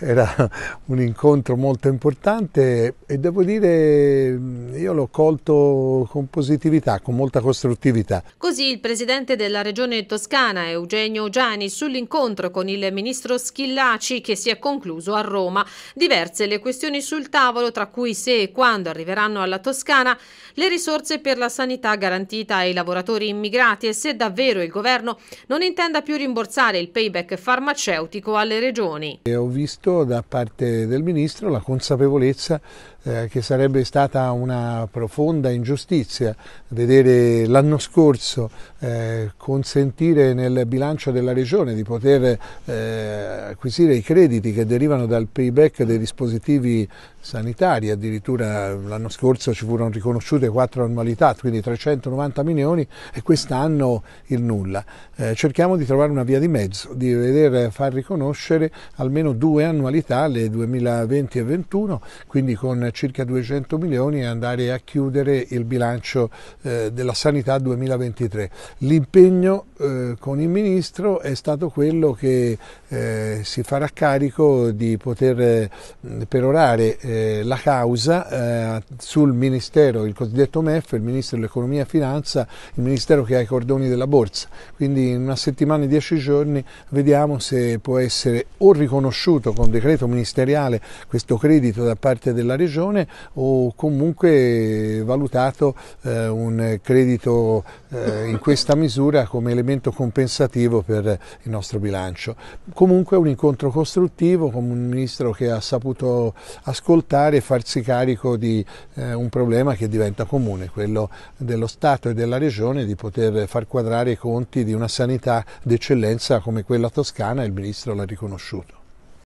era un incontro molto importante e devo dire io l'ho colto con positività, con molta costruttività. Così il presidente della regione toscana Eugenio Giani sull'incontro con il ministro Schillaci che si è concluso a Roma. Diverse le questioni sul tavolo tra cui se e quando arriveranno alla Toscana le risorse per la sanità garantita ai lavoratori immigrati e se davvero il governo non intenda più rimborsare il payback farmaceutico alle regioni. E ho visto detto da parte del Ministro la consapevolezza eh, che sarebbe stata una profonda ingiustizia vedere l'anno scorso eh, consentire nel bilancio della Regione di poter eh, acquisire i crediti che derivano dal payback dei dispositivi sanitari, addirittura l'anno scorso ci furono riconosciute quattro annualità, quindi 390 milioni e quest'anno il nulla. Eh, cerchiamo di trovare una via di mezzo, di vedere far riconoscere almeno due annualità le 2020 e 2021, quindi con circa 200 milioni e andare a chiudere il bilancio eh, della sanità 2023. L'impegno eh, con il Ministro è stato quello che eh, si farà carico di poter mm, perorare eh, la causa eh, sul Ministero, il cosiddetto MEF, il Ministero dell'Economia e Finanza, il Ministero che ha i cordoni della borsa. Quindi in una settimana e dieci giorni vediamo se può essere o riconosciuto con decreto ministeriale questo credito da parte della Regione o comunque valutato eh, un credito eh, in questa misura come elemento compensativo per il nostro bilancio. Comunque un incontro costruttivo con un Ministro che ha saputo ascoltare e farsi carico di eh, un problema che diventa comune, quello dello Stato e della Regione di poter far quadrare i conti di una sanità d'eccellenza come quella toscana e il Ministro l'ha riconosciuto.